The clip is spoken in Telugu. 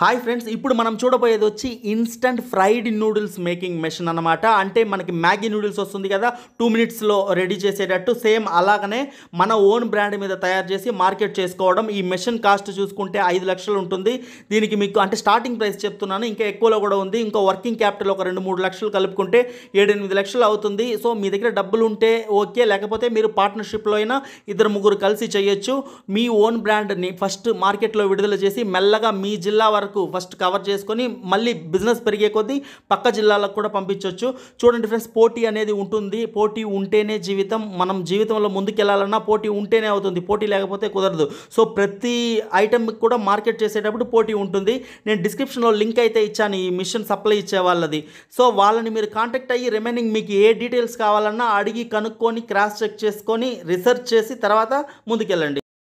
హాయ్ ఫ్రెండ్స్ ఇప్పుడు మనం చూడబోయేది వచ్చి instant fried noodles making machine అనమాట అంటే మనకి మ్యాగీ నూడిల్స్ వస్తుంది కదా టూ మినిట్స్లో రెడీ చేసేటట్టు సేమ్ అలాగనే మన ఓన్ బ్రాండ్ మీద తయారు చేసి మార్కెట్ చేసుకోవడం ఈ మెషిన్ కాస్ట్ చూసుకుంటే ఐదు లక్షలు ఉంటుంది దీనికి మీకు అంటే స్టార్టింగ్ ప్రైస్ చెప్తున్నాను ఇంకా ఎక్కువలో కూడా ఉంది ఇంకా వర్కింగ్ క్యాపిటల్ ఒక రెండు మూడు లక్షలు కలుపుకుంటే ఏడెనిమిది లక్షలు అవుతుంది సో మీ దగ్గర డబ్బులు ఉంటే ఓకే లేకపోతే మీరు పార్ట్నర్షిప్లో అయినా ఇద్దరు ముగ్గురు కలిసి చేయొచ్చు మీ ఓన్ బ్రాండ్ని ఫస్ట్ మార్కెట్లో విడుదల చేసి మెల్లగా మీ జిల్లా వరకు వరకు ఫస్ట్ కవర్ చేసుకొని మళ్ళీ బిజినెస్ పెరిగే కొద్దీ పక్క జిల్లాలకు కూడా పంపించవచ్చు చూడండి ఫ్రెండ్స్ పోటీ అనేది ఉంటుంది పోటీ ఉంటేనే జీవితం మనం జీవితంలో ముందుకెళ్ళాలన్నా పోటీ ఉంటేనే అవుతుంది పోటీ లేకపోతే కుదరదు సో ప్రతి ఐటమ్ కూడా మార్కెట్ చేసేటప్పుడు పోటీ ఉంటుంది నేను డిస్క్రిప్షన్లో లింక్ అయితే ఇచ్చాను ఈ మిషన్ సప్లై ఇచ్చే వాళ్ళది సో వాళ్ళని మీరు కాంటాక్ట్ అయ్యి రిమైనింగ్ మీకు ఏ డీటెయిల్స్ కావాలన్నా అడిగి కనుక్కొని క్రాస్ చెక్ చేసుకొని రీసెర్చ్ చేసి తర్వాత ముందుకెళ్ళండి